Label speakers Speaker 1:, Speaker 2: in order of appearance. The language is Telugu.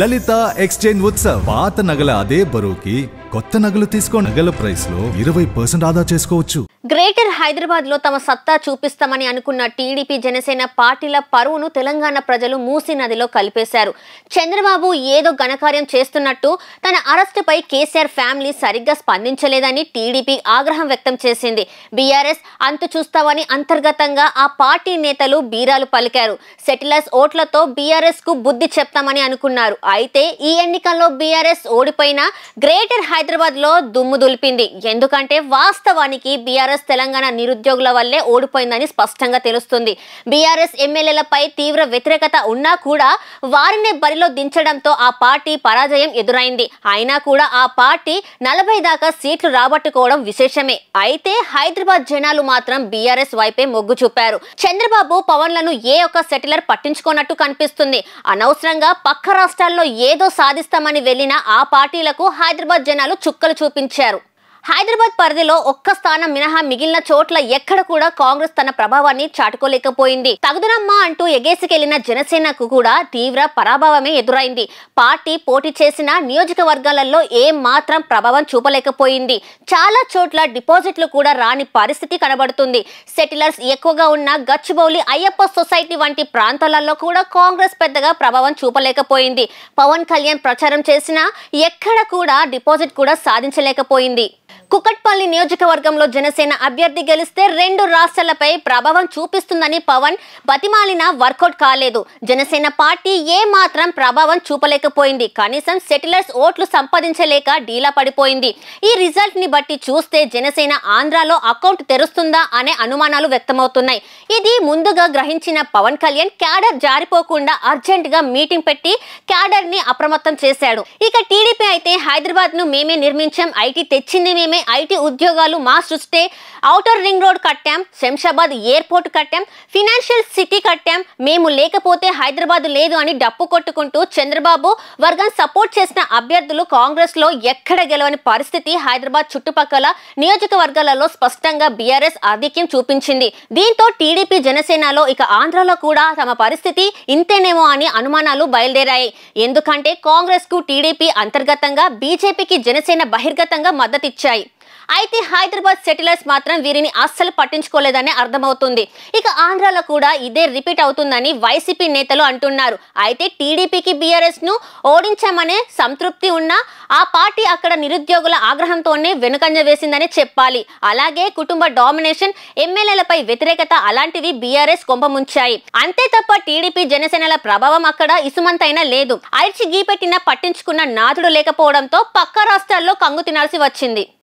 Speaker 1: లలిత ఎక్స్చేంజ్ ఉత్సవ్ పాత నగల అదే బరువుకి కొత్త నగలు తీసుకో నగల ప్రైస్ లో ఇరవై పర్సెంట్ ఆదా చేసుకోవచ్చు గ్రేటర్ హైదరాబాద్ లో తమ సత్తా చూపిస్తామని అనుకున్న టీడీపీ జనసేన పార్టీల పరువును తెలంగాణ ప్రజలు మూసీ నదిలో కలిపేశారు చంద్రబాబు ఏదో ఘనకార్యం చేస్తున్నట్టు తన అరెస్టుపై కేసీఆర్ ఫ్యామిలీ సరిగ్గా స్పందించలేదని టీడీపీ ఆగ్రహం వ్యక్తం చేసింది బీఆర్ఎస్ అంతు చూస్తామని అంతర్గతంగా ఆ పార్టీ నేతలు బీరాలు పలికారు సెటిలర్స్ ఓట్లతో బీఆర్ఎస్ కు బుద్ధి చెప్తామని అనుకున్నారు అయితే ఈ ఎన్నికల్లో బీఆర్ఎస్ ఓడిపోయిన గ్రేటర్ హైదరాబాద్ లో దుమ్ము దులిపింది ఎందుకంటే వాస్తవానికి బీఆర్ఎస్ తెలంగాణ నిరుద్యోగుల వల్లే ఓడిపోయిందని స్పష్టంగా తెలుస్తుంది బీఆర్ఎస్ ఎమ్మెల్యేలపై తీవ్ర వ్యతిరేకత ఉన్నా కూడా వారినే బరిలో దించడంతో ఆ పార్టీ పరాజయం ఎదురైంది అయినా కూడా ఆ పార్టీ నలభై దాకా సీట్లు రాబట్టుకోవడం విశేషమే అయితే హైదరాబాద్ జనాలు మాత్రం బీఆర్ఎస్ వైపే మొగ్గు చూపారు చంద్రబాబు పవన్లను ఏ ఒక్క సెటిలర్ పట్టించుకోనట్టు కనిపిస్తుంది అనవసరంగా పక్క రాష్ట్ర రాష్ట్రాల్లో ఏదో సాధిస్తామని వెళ్లిన ఆ పార్టీలకు హైదరాబాద్ జనాలు చుక్కలు చూపించారు హైదరాబాద్ పరిధిలో ఒక్క స్థానం మినహా మిగిలిన చోట్ల ఎక్కడ కూడా కాంగ్రెస్ తన ప్రభావాన్ని చాటుకోలేకపోయింది తగుదనమ్మా అంటూ ఎగేసికెళ్లిన జనసేనకు కూడా తీవ్ర పరాభవమే ఎదురైంది పార్టీ పోటీ చేసిన నియోజకవర్గాలలో ఏ మాత్రం ప్రభావం చూపలేకపోయింది చాలా చోట్ల డిపాజిట్లు కూడా రాని పరిస్థితి కనబడుతుంది సెటిలర్స్ ఎక్కువగా ఉన్న గచ్చిబౌలి అయ్యప్ప సొసైటీ వంటి ప్రాంతాలలో కూడా కాంగ్రెస్ పెద్దగా ప్రభావం చూపలేకపోయింది పవన్ కళ్యాణ్ ప్రచారం చేసినా ఎక్కడ కూడా డిపాజిట్ కూడా సాధించలేకపోయింది కుకట్పల్లి నియోజకవర్గంలో జనసేన అభ్యర్థి గెలిస్తే రెండు రాష్ట్రాలపై ప్రభావం చూపిస్తుందని పవన్ బతిమాలిన వర్కౌట్ కాలేదు జనసేన పార్టీ ఏ మాత్రం ప్రభావం చూపలేకపోయింది కనీసం సెటిలర్స్ ఓట్లు సంపాదించలేక డీలా పడిపోయింది ఈ రిజల్ట్ ని బట్టి చూస్తే జనసేన ఆంధ్రాలో అకౌంట్ తెరుస్తుందా అనే అనుమానాలు వ్యక్తమవుతున్నాయి ఇది ముందుగా గ్రహించిన పవన్ కళ్యాణ్ క్యాడర్ జారిపోకుండా అర్జెంట్ గా మీటింగ్ పెట్టి క్యాడర్ ని అప్రమత్తం చేశాడు ఇక టీడీపీ అయితే హైదరాబాద్ ను మేమే నిర్మించాం ఐటీ తెచ్చింది మేమే ఐటీ ఉద్యోగాలు మా సృష్టి ఔటర్ రింగ్ రోడ్ కట్టాం శంషాబాద్ ఎయిర్పోర్ట్ కట్టాం ఫినాన్షియల్ సిటీ కట్టాం మేము లేకపోతే హైదరాబాద్ లేదు అని డప్పు కొట్టుకుంటూ చంద్రబాబు వర్గం సపోర్ట్ చేసిన అభ్యర్థులు కాంగ్రెస్లో ఎక్కడ గెలవని పరిస్థితి హైదరాబాద్ చుట్టుపక్కల నియోజకవర్గాలలో స్పష్టంగా బీఆర్ఎస్ ఆధిక్యం చూపించింది దీంతో టీడీపీ జనసేనలో ఇక ఆంధ్రలో కూడా తమ పరిస్థితి ఇంతేనేమో అని అనుమానాలు బయలుదేరాయి ఎందుకంటే కాంగ్రెస్కు టీడీపీ అంతర్గతంగా బీజేపీకి జనసేన బహిర్గతంగా మద్దతిచ్చాయి అయితే హైదరాబాద్ సెటిలర్స్ మాత్రం వీరిని అస్సలు పట్టించుకోలేదని అర్థమవుతుంది ఇక ఆంధ్రాలో కూడా ఇదే రిపీట్ అవుతుందని వైసీపీ నేతలు అంటున్నారు అయితే టీడీపీకి బీఆర్ఎస్ ను ఓడించామనే సంతృప్తి ఉన్నా ఆ పార్టీ అక్కడ నిరుద్యోగుల ఆగ్రహంతోనే వెనుకంజ వేసిందని చెప్పాలి అలాగే కుటుంబ డామినేషన్ ఎమ్మెల్యేలపై వ్యతిరేకత అలాంటివి బీఆర్ఎస్ ముంచాయి అంతే తప్ప టీడీపీ జనసేనల ప్రభావం అక్కడ ఇసుమంతైనా లేదు అరిచి గీపెట్టిన పట్టించుకున్న నాథుడు లేకపోవడంతో పక్క రాష్ట్రాల్లో కంగు తినాల్సి వచ్చింది